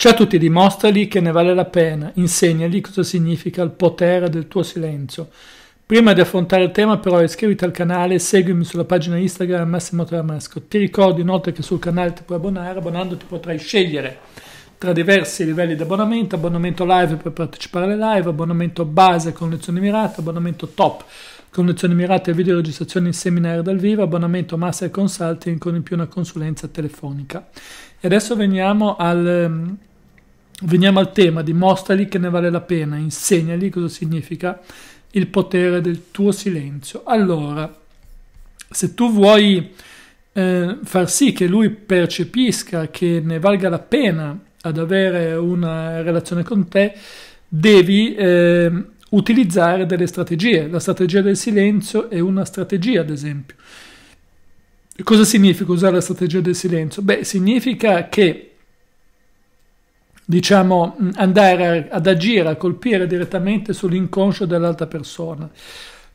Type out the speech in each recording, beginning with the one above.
Ciao a tutti dimostrali che ne vale la pena, insegnali cosa significa il potere del tuo silenzio. Prima di affrontare il tema però iscriviti al canale e seguimi sulla pagina Instagram Massimo Tramasco. Ti ricordo inoltre che sul canale ti puoi abbonare, abbonandoti potrai scegliere tra diversi livelli di abbonamento, abbonamento live per partecipare alle live, abbonamento base con lezioni mirate, abbonamento top con lezioni mirate e video registrazioni in seminario dal vivo, abbonamento master consulting con in più una consulenza telefonica. E adesso veniamo al, ehm, Veniamo al tema dimostrali che ne vale la pena, insegnali cosa significa il potere del tuo silenzio. Allora, se tu vuoi eh, far sì che lui percepisca che ne valga la pena ad avere una relazione con te, devi eh, utilizzare delle strategie. La strategia del silenzio è una strategia, ad esempio. Cosa significa usare la strategia del silenzio? Beh, significa che diciamo, mm, andare ad agire, a colpire direttamente sull'inconscio dell'altra persona.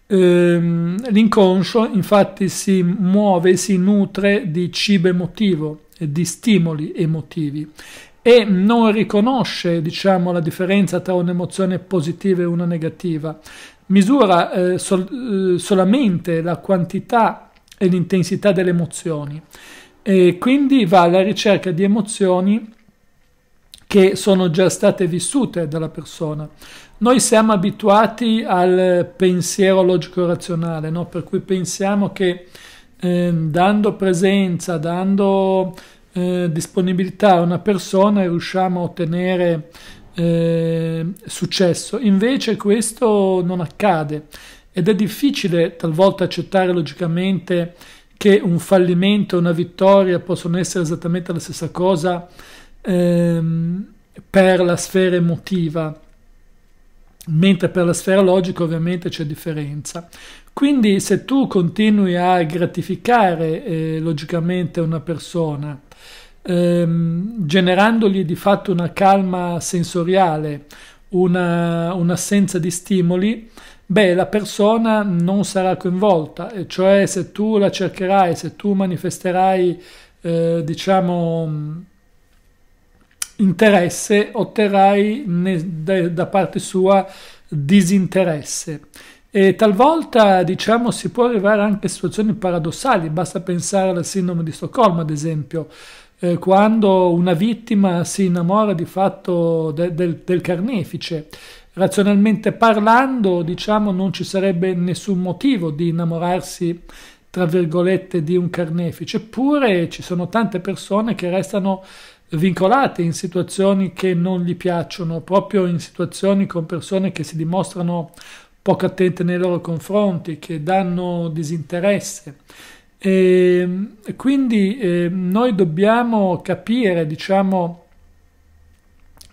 Ehm, l'inconscio infatti si muove, si nutre di cibo emotivo, di stimoli emotivi e non riconosce diciamo, la differenza tra un'emozione positiva e una negativa. Misura eh, sol eh, solamente la quantità e l'intensità delle emozioni e quindi va alla ricerca di emozioni che sono già state vissute dalla persona. Noi siamo abituati al pensiero logico-razionale, no? per cui pensiamo che eh, dando presenza, dando eh, disponibilità a una persona riusciamo a ottenere eh, successo. Invece questo non accade ed è difficile talvolta accettare logicamente che un fallimento e una vittoria possono essere esattamente la stessa cosa ehm, per la sfera emotiva, mentre per la sfera logica ovviamente c'è differenza. Quindi se tu continui a gratificare eh, logicamente una persona, ehm, generandogli di fatto una calma sensoriale, una, un'assenza di stimoli, beh, la persona non sarà coinvolta, e cioè se tu la cercherai, se tu manifesterai, eh, diciamo, interesse, otterrai ne, da, da parte sua disinteresse. E talvolta diciamo si può arrivare anche a situazioni paradossali, basta pensare alla sindrome di Stoccolma ad esempio, eh, quando una vittima si innamora di fatto de, del, del carnefice. Razionalmente parlando diciamo non ci sarebbe nessun motivo di innamorarsi tra virgolette di un carnefice, eppure ci sono tante persone che restano vincolati in situazioni che non gli piacciono, proprio in situazioni con persone che si dimostrano poco attente nei loro confronti, che danno disinteresse. E ehm, quindi eh, noi dobbiamo capire, diciamo,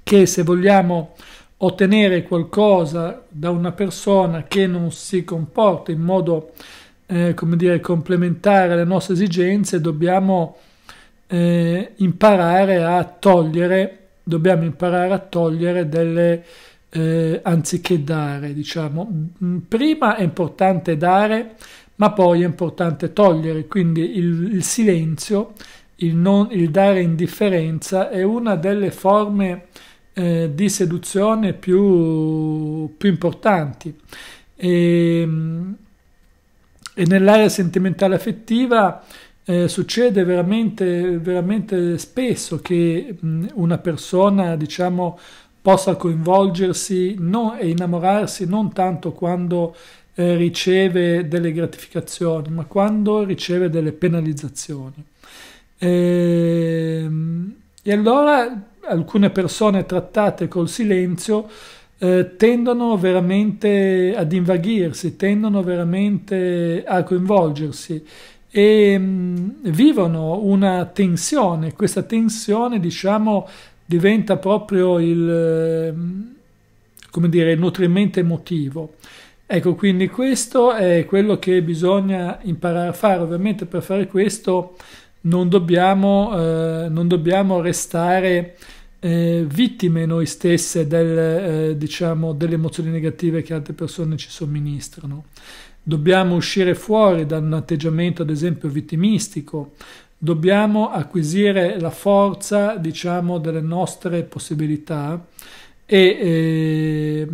che se vogliamo ottenere qualcosa da una persona che non si comporta in modo, eh, come dire, complementare alle nostre esigenze, dobbiamo eh, imparare a togliere, dobbiamo imparare a togliere delle, eh, anziché dare, diciamo. Mm, prima è importante dare, ma poi è importante togliere, quindi il, il silenzio, il, non, il dare indifferenza è una delle forme eh, di seduzione più, più importanti. E, ehm, e nell'area sentimentale affettiva eh, succede veramente, veramente spesso che mh, una persona, diciamo, possa coinvolgersi non, e innamorarsi non tanto quando eh, riceve delle gratificazioni, ma quando riceve delle penalizzazioni. E, ehm, e allora alcune persone trattate col silenzio eh, tendono veramente ad invaghirsi, tendono veramente a coinvolgersi e mh, mm, vivono una tensione, questa tensione diciamo diventa proprio il, mm, come dire, il nutrimento emotivo. Ecco, quindi questo è quello che bisogna imparare a fare. Ovviamente per fare questo non dobbiamo, eh, non dobbiamo restare eh, vittime noi stesse del, eh, diciamo, delle emozioni negative che altre persone ci somministrano. Dobbiamo uscire fuori da un atteggiamento, ad esempio, vittimistico. Dobbiamo acquisire la forza, diciamo, delle nostre possibilità e, e, eh,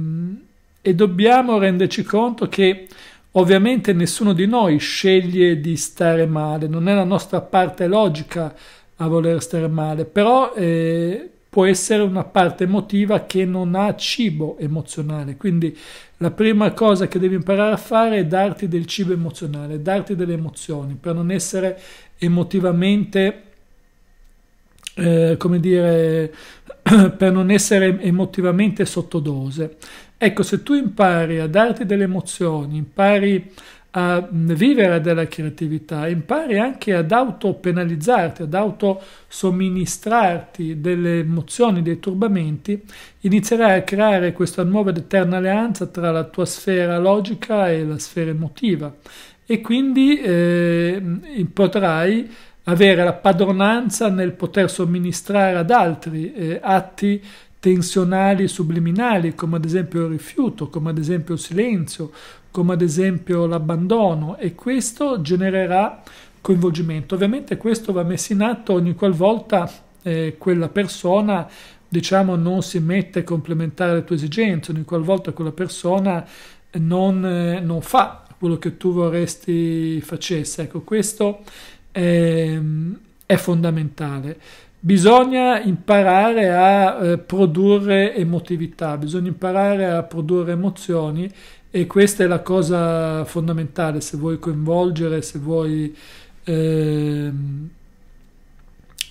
e dobbiamo renderci conto che Ovviamente nessuno di noi sceglie di stare male, non è la nostra parte logica a voler stare male, però eh, può essere una parte emotiva che non ha cibo emozionale. Quindi la prima cosa che devi imparare a fare è darti del cibo emozionale, darti delle emozioni per non essere emotivamente, eh, come dire, per non essere emotivamente sottodose. Ecco, se tu impari a darti delle emozioni, impari a mm, vivere della creatività, impari anche ad autopenalizzarti, ad autosomministrarti delle emozioni, dei turbamenti, inizierai a creare questa nuova ed eterna alleanza tra la tua sfera logica e la sfera emotiva e quindi eh, potrai avere la padronanza nel poter somministrare ad altri eh, atti tensionali subliminali, come ad esempio il rifiuto, come ad esempio il silenzio, come ad esempio l'abbandono e questo genererà coinvolgimento. Ovviamente questo va messo in atto ogni qualvolta eh, quella persona diciamo non si mette a complementare le tue esigenze, ogni qualvolta quella persona non, eh, non fa quello che tu vorresti facesse. Ecco, questo è, ehm, è fondamentale. Bisogna imparare a eh, produrre emotività, bisogna imparare a produrre emozioni e questa è la cosa fondamentale se vuoi coinvolgere, se vuoi, eh,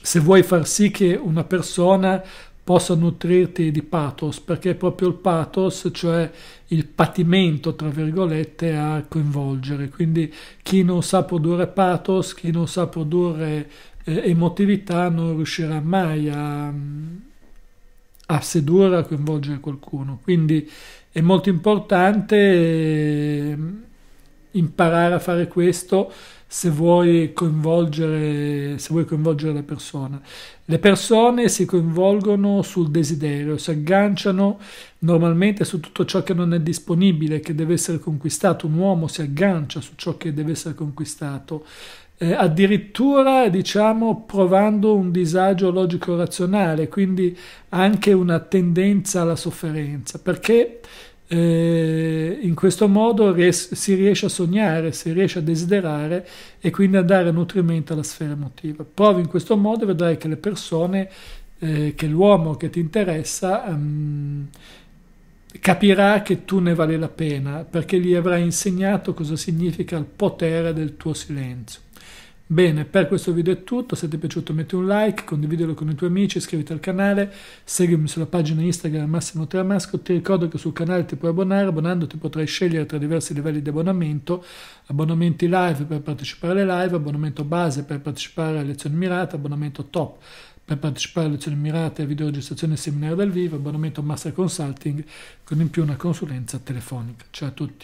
se vuoi far sì che una persona possa nutrirti di pathos, perché è proprio il pathos, cioè il patimento, tra virgolette, a coinvolgere. Quindi chi non sa produrre pathos, chi non sa produrre eh, emotività, non riuscirà mai a a sedurre, a coinvolgere qualcuno. Quindi è molto importante eh, imparare a fare questo se vuoi coinvolgere, se vuoi coinvolgere le persone. Le persone si coinvolgono sul desiderio, si agganciano normalmente su tutto ciò che non è disponibile, che deve essere conquistato. Un uomo si aggancia su ciò che deve essere conquistato eh, addirittura diciamo provando un disagio logico-razionale, quindi anche una tendenza alla sofferenza, perché eh, in questo modo res- si riesce a sognare, si riesce a desiderare e quindi a dare nutrimento alla sfera emotiva. Provi in questo modo e vedrai che le persone, eh, che l'uomo che ti interessa, um, capirà che tu ne vale la pena perché gli avrai insegnato cosa significa il potere del tuo silenzio. Bene, per questo video è tutto, se ti è piaciuto metti un like, condividilo con i tuoi amici, iscriviti al canale, seguimi sulla pagina Instagram Massimo Tramasco, ti ricordo che sul canale ti puoi abbonare, abbonandoti potrai scegliere tra diversi livelli di abbonamento, abbonamenti live per partecipare alle live, abbonamento base per partecipare alle lezioni mirate, abbonamento top per partecipare alle lezioni mirate, video registrazione e seminario dal vivo, abbonamento Master Consulting, con in più una consulenza telefonica. Ciao a tutti!